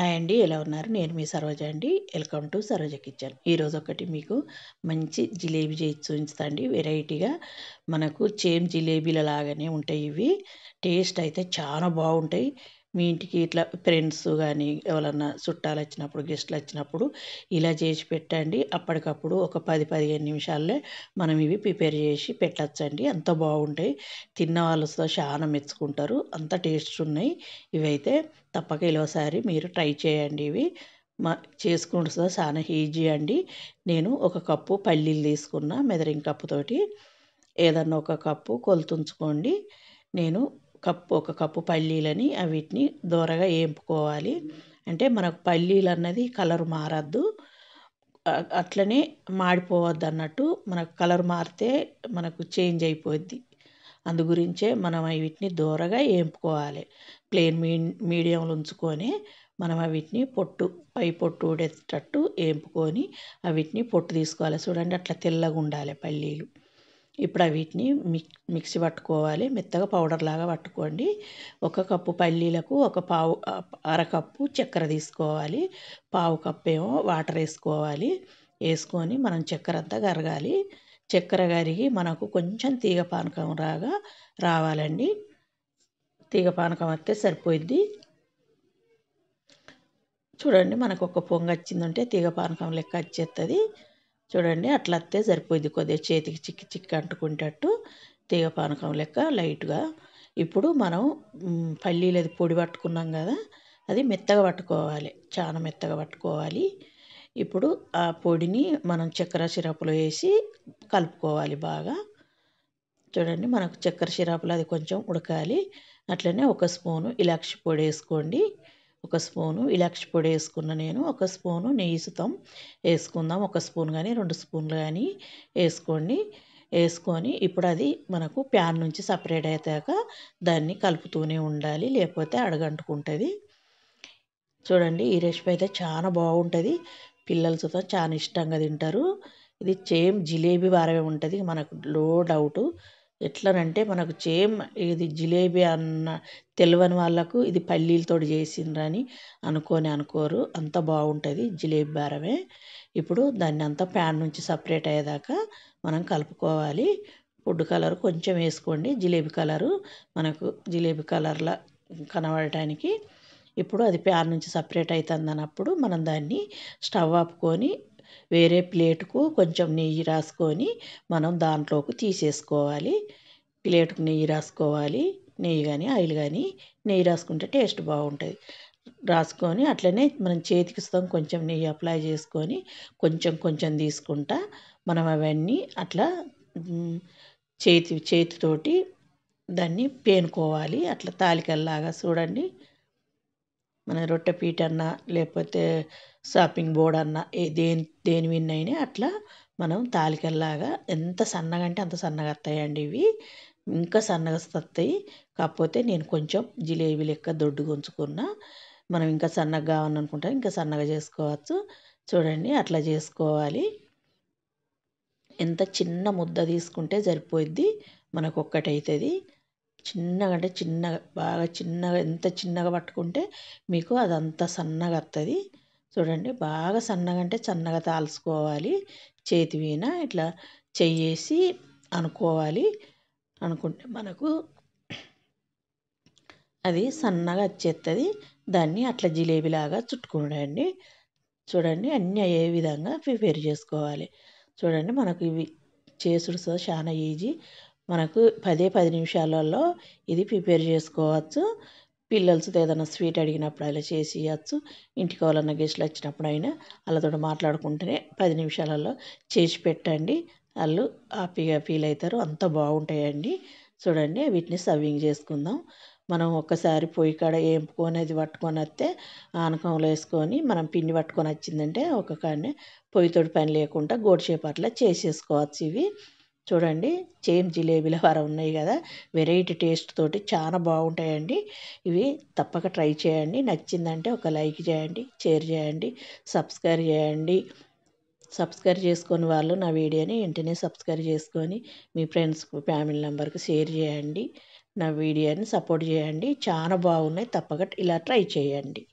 hi అండి ఎలా ఉన్నారు నేను మీ సరోజ అండి వెల్కమ్ టు సరోజ కిచెన్ ఈరోజు ఒకటి మీకు మంచి జిలేబీ చేసి చూపిస్తాండి వెరైటీగా మనకు చేమ్ జిలేబీల లాగానే ఉంటాయి ఇవి టేస్ట్ అయితే చాలా బాగుంటాయి మీ ఇంటికి ఇట్లా ఫ్రెండ్స్ కానీ ఎవరన్నా చుట్టాలు వచ్చినప్పుడు గెస్టులు వచ్చినప్పుడు ఇలా చేసి పెట్టండి అప్పటికప్పుడు ఒక పది పదిహేను నిమిషాల్లో మనం ఇవి ప్రిపేర్ చేసి పెట్టచ్చండి అంత బాగుంటాయి తిన్న వాళ్ళతో చాలా మెచ్చుకుంటారు అంత టేస్ట్ ఉన్నాయి ఇవైతే తప్పక ఇలాసారి మీరు ట్రై చేయండి ఇవి మా చేసుకుంటుందో చాలా ఈజీ అండి నేను ఒక కప్పు పల్లీలు తీసుకున్న మెదరింగ్ కప్పుతోటి ఏదన్నా ఒక కప్పు కొలుతుంచుకోండి నేను కప్పు ఒక కప్పు పల్లీలని వీటిని దోరగా ఏంపుకోవాలి అంటే మనకు పల్లీలు అన్నది కలర్ మారద్దు అట్లనే మాడిపోవద్దు అన్నట్టు మనకు కలర్ మారితే మనకు చేంజ్ అయిపోద్ది అందు గురించే మనం వీటిని దోరగా ఏంపుకోవాలి ప్లేన్ మీ మీడియంలో ఉంచుకొని మనం వీటిని పొట్టు పై పొట్టు ఊడేటట్టు ఏంపుకొని వీటిని పొట్టు తీసుకోవాలి చూడండి అట్లా తెల్లగా ఉండాలి పల్లీలు ఇప్పుడు వీటిని మిక్ మిక్సీ పట్టుకోవాలి మెత్తగా పౌడర్ లాగా పట్టుకోండి ఒక కప్పు పల్లీలకు ఒక పావు అరకప్పు చక్కెర తీసుకోవాలి పావు కప్పు ఏమో వాటర్ వేసుకోవాలి వేసుకొని మనం చక్కెర అంతా కరగాలి చక్కెర కరిగి మనకు కొంచెం తీగ పానకం రాగా రావాలండి తీగ పానకం వస్తే సరిపోయిద్ది చూడండి మనకు ఒక పొంగు వచ్చిందంటే తీగ పానకం లెక్క వచ్చేస్తుంది చూడండి అట్లా అత్తే సరిపోయింది కొద్దిగా చేతికి చిక్కి చిక్కి అంటుకుంటట్టు తీగ పానకం లెక్క లైట్గా ఇప్పుడు మనం పల్లీ లేదా పొడి పట్టుకున్నాం కదా అది మెత్తగా పట్టుకోవాలి చాలా మెత్తగా పట్టుకోవాలి ఇప్పుడు ఆ పొడిని మనం చక్కెర సిరప్లో వేసి కలుపుకోవాలి బాగా చూడండి మనకు చక్కెర సిరప్లో అది కొంచెం ఉడకాలి అట్లనే ఒక స్పూను ఇలాక్షి పొడి వేసుకోండి ఒక స్పూను ఇలాచి పొడి వేసుకున్న నేను ఒక స్పూను నెయ్యి సుతం వేసుకుందాం ఒక స్పూన్ కానీ రెండు స్పూన్లు కానీ వేసుకోండి వేసుకొని ఇప్పుడు అది మనకు ప్యాన్ నుంచి సపరేట్ అవుతాక దాన్ని కలుపుతూనే ఉండాలి లేకపోతే అడగంటుకుంటుంది చూడండి ఈ రెసిపీ అయితే చాలా బాగుంటుంది పిల్లలు సుతం చాలా ఇష్టంగా తింటారు ఇది సేమ్ జిలేబీ వారమే ఉంటుంది మనకు లో డౌటు ఎట్లనంటే మనకు సేమ్ ఇది జిలేబీ అన్న తెలియని వాళ్ళకు ఇది పల్లీలతోటి చేసిండ్రని అనుకోని అనుకోరు అంత బాగుంటుంది జిలేబీ బారమే ఇప్పుడు దాన్ని అంతా ప్యాన్ నుంచి సపరేట్ అయ్యేదాకా మనం కలుపుకోవాలి ఫుడ్ కలర్ కొంచెం వేసుకోండి జిలేబీ కలరు మనకు జిలేబీ కలర్లా కనబడటానికి ఇప్పుడు అది ప్యాన్ నుంచి సపరేట్ అవుతుంది అన్నప్పుడు మనం దాన్ని స్టవ్ ఆపుకొని వేరే ప్లేటుకు కొంచెం నెయ్యి రాసుకొని మనం దాంట్లోకి తీసేసుకోవాలి ప్లేటుకు నెయ్యి రాసుకోవాలి నెయ్యి కానీ ఆయిల్ కానీ నెయ్యి రాసుకుంటే టేస్ట్ బాగుంటుంది రాసుకొని అట్లనే మనం చేతికి ఇస్తాం కొంచెం నెయ్యి అప్లై చేసుకొని కొంచెం కొంచెం తీసుకుంటా మనం అవన్నీ అట్లా చేతి చేతితోటి దాన్ని పేనుకోవాలి అట్లా తాలికల్లాగా చూడండి మన రొట్టె పీట అన్న లేకపోతే షాపింగ్ బోర్డ్ అన్న దేని దేని మీదనైనా అట్లా మనం తాలికల్లాగా ఎంత సన్నగా అంటే అంత సన్నగా వస్తాయండి ఇవి ఇంకా సన్నగా వస్తాయి కాకపోతే నేను కొంచెం జిలేబీ లెక్క దొడ్డు ఉంచుకున్నా మనం ఇంకా సన్నగా కావాలనుకుంటే ఇంకా సన్నగా చేసుకోవచ్చు చూడండి అట్లా చేసుకోవాలి ఎంత చిన్న ముద్ద తీసుకుంటే సరిపోయిద్ది మనకు అవుతుంది చిన్నగా అంటే చిన్నగా బాగా చిన్నగా ఎంత చిన్నగా పట్టుకుంటే మీకు అది అంత సన్నగా వస్తుంది చూడండి బాగా సన్నగా అంటే సన్నగా తాల్చుకోవాలి చేతి వీన ఇట్లా చెయ్యేసి అనుకోవాలి అనుకుంటే మనకు అది సన్నగా వచ్చేస్తుంది దాన్ని అట్లా జిలేబీలాగా చుట్టుకుండండి చూడండి అన్నీ ఏ విధంగా ప్రిపేర్ చేసుకోవాలి చూడండి మనకు ఇవి చేసుడు చాలా ఈజీ మనకు పదే పది నిమిషాలలో ఇది ప్రిపేర్ చేసుకోవచ్చు పిల్లలతో ఏదైనా స్వీట్ అడిగినప్పుడు అలా చేసి ఇవ్వచ్చు ఇంటికి వాళ్ళన్న గెస్ట్లు వచ్చినప్పుడు అయినా వాళ్ళతో మాట్లాడుకుంటేనే పది నిమిషాలలో చేసి పెట్టండి వాళ్ళు హ్యాపీగా ఫీల్ అవుతారు అంత బాగుంటాయండి చూడండి వీటిని సర్వింగ్ చేసుకుందాం మనం ఒక్కసారి పొయ్యి కాడ ఏంపుకొని అది పట్టుకొని వస్తే ఆనకంలో వేసుకొని మనం పిండి పట్టుకొని వచ్చిందంటే ఒక కాడనే పొయ్యితోటి పని లేకుండా గోడిచేపు అట్లా చేసేసుకోవచ్చు ఇవి చూడండి సేమ్ జిలేబీల వర ఉన్నాయి కదా వెరైటీ టేస్ట్ తోటి చాలా బాగుంటాయండి ఇవి తప్పక ట్రై చేయండి నచ్చిందంటే ఒక లైక్ చేయండి షేర్ చేయండి సబ్స్క్రైబ్ చేయండి సబ్స్క్రైబ్ చేసుకుని వాళ్ళు నా వీడియోని వెంటనే సబ్స్క్రైబ్ చేసుకొని మీ ఫ్రెండ్స్ ఫ్యామిలీ మెంబర్కి షేర్ చేయండి నా వీడియోని సపోర్ట్ చేయండి చాలా బాగున్నాయి తప్పక ఇలా ట్రై చేయండి